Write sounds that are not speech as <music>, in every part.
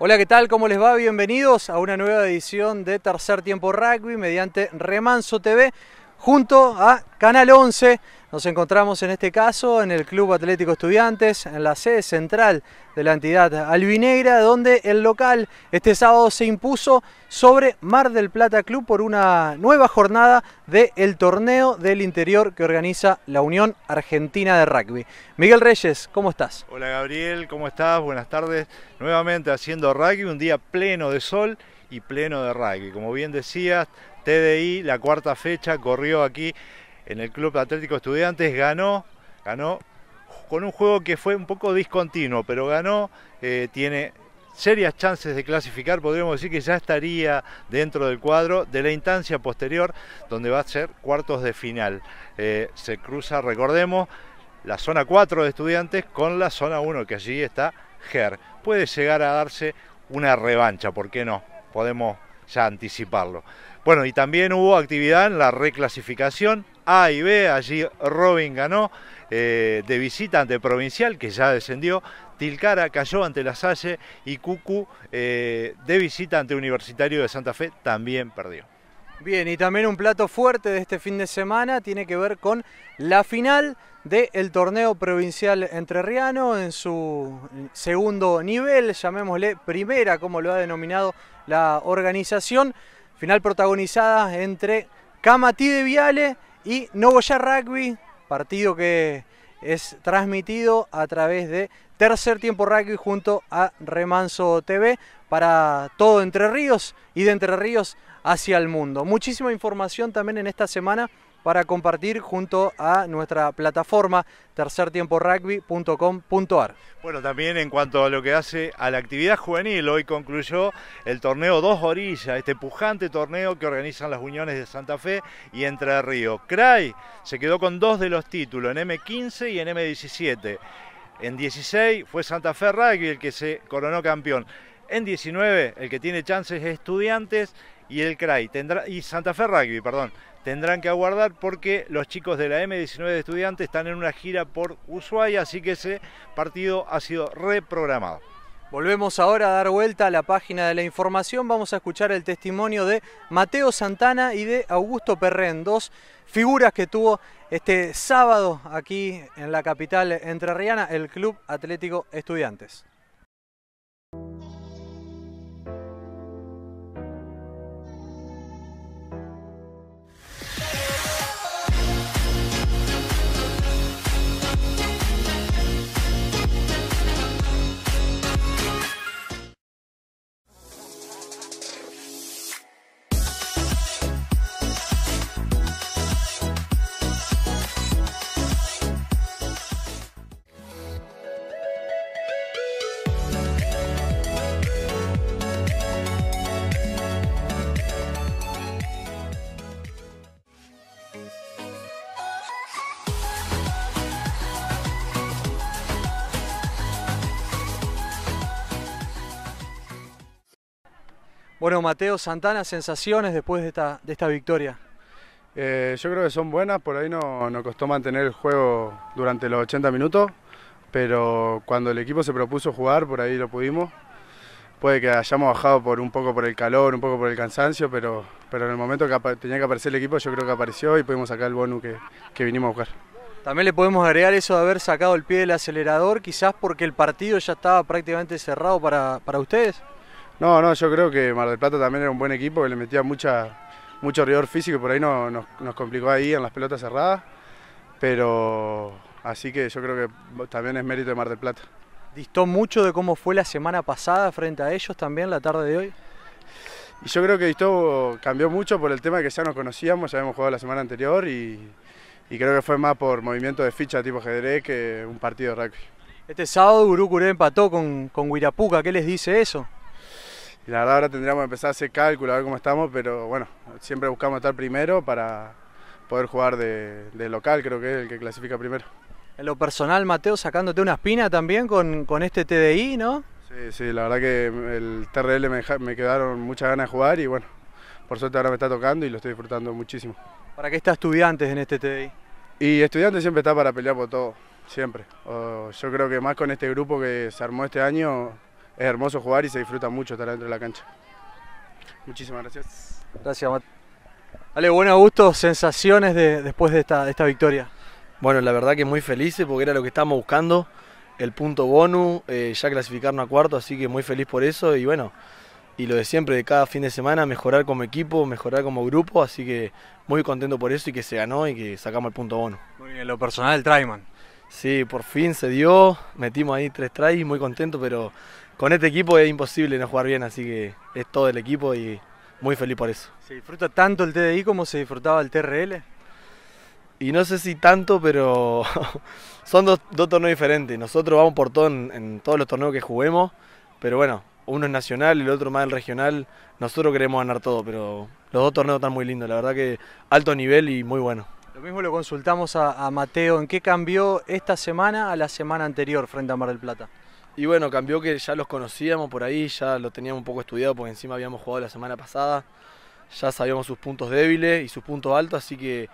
Hola, ¿qué tal? ¿Cómo les va? Bienvenidos a una nueva edición de Tercer Tiempo Rugby mediante Remanso TV junto a Canal 11. Nos encontramos en este caso en el Club Atlético Estudiantes, en la sede central de la entidad albinegra, donde el local este sábado se impuso sobre Mar del Plata Club por una nueva jornada del torneo del interior que organiza la Unión Argentina de Rugby. Miguel Reyes, ¿cómo estás? Hola Gabriel, ¿cómo estás? Buenas tardes. Nuevamente haciendo rugby, un día pleno de sol y pleno de rugby. Como bien decías, TDI, la cuarta fecha, corrió aquí en el Club Atlético Estudiantes, ganó, ganó con un juego que fue un poco discontinuo, pero ganó, eh, tiene serias chances de clasificar, podríamos decir que ya estaría dentro del cuadro de la instancia posterior, donde va a ser cuartos de final. Eh, se cruza, recordemos, la zona 4 de estudiantes con la zona 1, que allí está GER. Puede llegar a darse una revancha, ¿por qué no? Podemos ya anticiparlo. Bueno, y también hubo actividad en la reclasificación A y B, allí Robin ganó eh, de visita ante Provincial, que ya descendió, Tilcara cayó ante La Salle y Cucu eh, de visita ante Universitario de Santa Fe también perdió. Bien, y también un plato fuerte de este fin de semana tiene que ver con la final del torneo provincial entrerriano en su segundo nivel, llamémosle primera, como lo ha denominado la organización. Final protagonizada entre Camatí de Viale y Novoya Rugby, partido que es transmitido a través de Tercer Tiempo Rugby junto a Remanso TV para todo Entre Ríos y de Entre Ríos hacia el mundo. Muchísima información también en esta semana para compartir junto a nuestra plataforma tercertiemporugby.com.ar. Bueno, también en cuanto a lo que hace a la actividad juvenil, hoy concluyó el torneo Dos Orillas, este pujante torneo que organizan las uniones de Santa Fe y Entre Río. CRAI se quedó con dos de los títulos, en M15 y en M17. En 16 fue Santa Fe Rugby el que se coronó campeón. En 19 el que tiene chances es Estudiantes y el CRAI tendrá y Santa Fe Rugby, perdón, tendrán que aguardar porque los chicos de la M19 de estudiantes están en una gira por Ushuaia, así que ese partido ha sido reprogramado. Volvemos ahora a dar vuelta a la página de la información. Vamos a escuchar el testimonio de Mateo Santana y de Augusto Perren, dos figuras que tuvo este sábado aquí en la capital entrerriana, el Club Atlético Estudiantes. Bueno, Mateo Santana, sensaciones después de esta, de esta victoria. Eh, yo creo que son buenas, por ahí nos costó mantener el juego durante los 80 minutos, pero cuando el equipo se propuso jugar, por ahí lo pudimos. Puede que hayamos bajado por un poco por el calor, un poco por el cansancio, pero, pero en el momento que tenía que aparecer el equipo, yo creo que apareció y pudimos sacar el bono que, vinimos a buscar. También le podemos agregar eso de haber sacado el pie del acelerador, quizás porque el partido ya estaba prácticamente cerrado para, para ustedes. No, no, yo creo que Mar del Plata también era un buen equipo que le metía mucha, mucho rigor físico y por ahí nos, complicó ahí en las pelotas cerradas. Pero así que yo creo que también es mérito de Mar del Plata. ¿Distó mucho de cómo fue la semana pasada frente a ellos también la tarde de hoy? Y yo creo que distó, cambió mucho por el tema de que ya nos conocíamos, ya habíamos jugado la semana anterior y, creo que fue más por movimiento de ficha tipo ajedrez que un partido de rugby. Este sábado Gurú Curé empató con, con Guirapuca, ¿qué les dice eso? Y la verdad ahora tendríamos que empezar a hacer cálculo, a ver cómo estamos, pero bueno, siempre buscamos estar primero para poder jugar de, local, creo que es el que clasifica primero. En lo personal, Mateo, sacándote una espina también con, con este TDI, ¿no? Sí, sí, la verdad que el TRL me, quedaron muchas ganas de jugar y bueno, por suerte ahora me está tocando y lo estoy disfrutando muchísimo. ¿Para qué está estudiantes en este TDI? Y estudiantes siempre está para pelear por todo, siempre. yo creo que más con este grupo que se armó este año, es hermoso jugar y se disfruta mucho estar dentro de la cancha. Muchísimas gracias. Gracias, Matt. Ale, bueno, gusto, sensaciones de, después de esta, esta victoria. Bueno, la verdad que muy felices porque era lo que estábamos buscando, el punto bonus, eh, ya clasificarnos a cuarto, así que muy feliz por eso y bueno, y lo de siempre, de cada fin de semana, mejorar como equipo, mejorar como grupo, así que muy contento por eso y que se ganó y que sacamos el punto bono. Muy bien, lo personal, el Traiman. Sí, por fin se dio, metimos ahí tres tries, muy contento, pero con este equipo es imposible no jugar bien, así que es todo el equipo y muy feliz por eso. ¿Se disfruta tanto el TDI como se disfrutaba el TRL? Y no sé si tanto, pero <laughs> son dos, torneos diferentes. Nosotros vamos por todo en, todos los torneos que juguemos, pero bueno, uno es nacional, y el otro más el regional. Nosotros queremos ganar todo, pero los dos torneos están muy lindos, la verdad que alto nivel y muy bueno. Lo mismo lo consultamos a, Mateo, ¿en qué cambió esta semana a la semana anterior frente a Mar del Plata? Y bueno, cambió que ya los conocíamos por ahí, ya lo teníamos un poco estudiado porque encima habíamos jugado la semana pasada, ya sabíamos sus puntos débiles y sus puntos altos, así que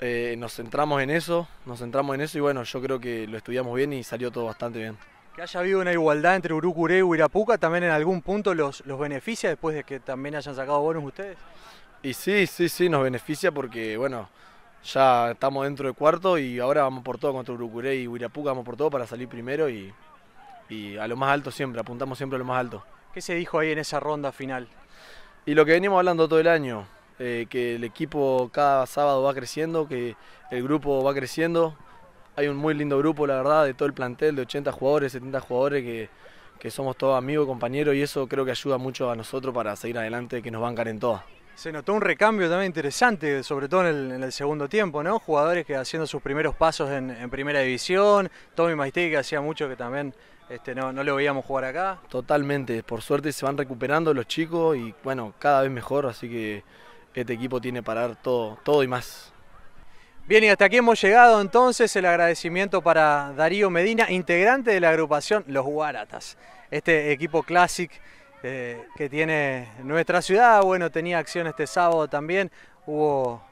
eh, nos centramos en eso, nos centramos en eso y bueno, yo creo que lo estudiamos bien y salió todo bastante bien. Que haya habido una igualdad entre Urucuré y Irapuca, ¿también en algún punto los, los beneficia después de que también hayan sacado bonos ustedes? Y sí, sí, sí, nos beneficia porque, bueno, ya estamos dentro de cuarto y ahora vamos por todo contra Urucuré y Huirapuca, vamos por todo para salir primero y, a lo más alto siempre, apuntamos siempre a lo más alto. ¿Qué se dijo ahí en esa ronda final? Y lo que venimos hablando todo el año, eh, que el equipo cada sábado va creciendo, que el grupo va creciendo. Hay un muy lindo grupo, la verdad, de todo el plantel, de 80 jugadores, 70 jugadores, que, que somos todos amigos, compañeros, y eso creo que ayuda mucho a nosotros para seguir adelante, que nos bancan en todas. Se notó un recambio también interesante, sobre todo en el, segundo tiempo, ¿no? Jugadores que haciendo sus primeros pasos en, primera división, Tommy Maistey que hacía mucho que también este, no, no lo veíamos jugar acá. Totalmente, por suerte se van recuperando los chicos y bueno, cada vez mejor, así que este equipo tiene para dar todo, todo y más. Bien, y hasta aquí hemos llegado entonces el agradecimiento para Darío Medina, integrante de la agrupación Los Guaratas, este equipo clásico que tiene nuestra ciudad. Bueno, tenía acción este sábado también. Hubo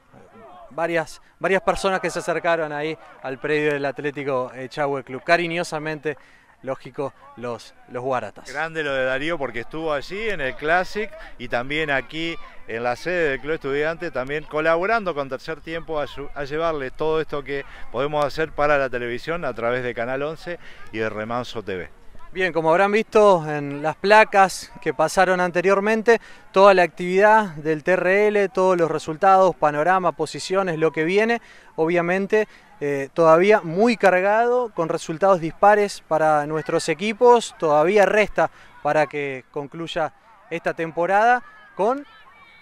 varias, varias personas que se acercaron ahí al predio del Atlético Echagüe Club. Cariñosamente, lógico, los, los Guaratas. Grande lo de Darío porque estuvo allí en el Classic y también aquí en la sede del Club Estudiante, también colaborando con Tercer Tiempo a, a llevarles todo esto que podemos hacer para la televisión a través de Canal 11 y de Remanso TV. Bien, como habrán visto en las placas que pasaron anteriormente, toda la actividad del TRL, todos los resultados, panorama, posiciones, lo que viene, obviamente eh, todavía muy cargado, con resultados dispares para nuestros equipos, todavía resta para que concluya esta temporada con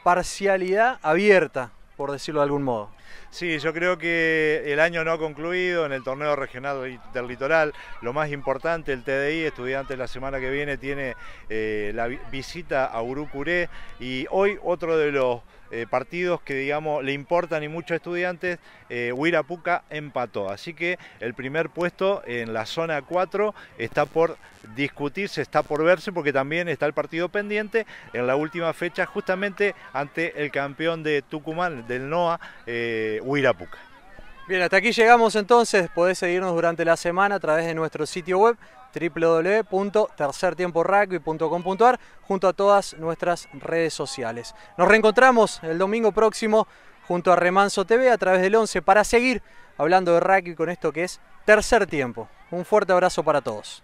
parcialidad abierta, por decirlo de algún modo. Sí, yo creo que el año no ha concluido en el torneo regional del litoral. Lo más importante, el TDI, estudiantes la semana que viene, tiene eh, la visita a Urucuré y hoy otro de los eh, partidos que digamos le importan y muchos estudiantes, eh, Huirapuca empató. Así que el primer puesto en la zona 4 está por discutirse, está por verse porque también está el partido pendiente en la última fecha justamente ante el campeón de Tucumán, del NOA. Uirapuca. Bien, hasta aquí llegamos entonces. Podés seguirnos durante la semana a través de nuestro sitio web www.tercertiemporugby.com.ar junto a todas nuestras redes sociales. Nos reencontramos el domingo próximo junto a Remanso TV a través del 11 para seguir hablando de rugby con esto que es tercer tiempo. Un fuerte abrazo para todos.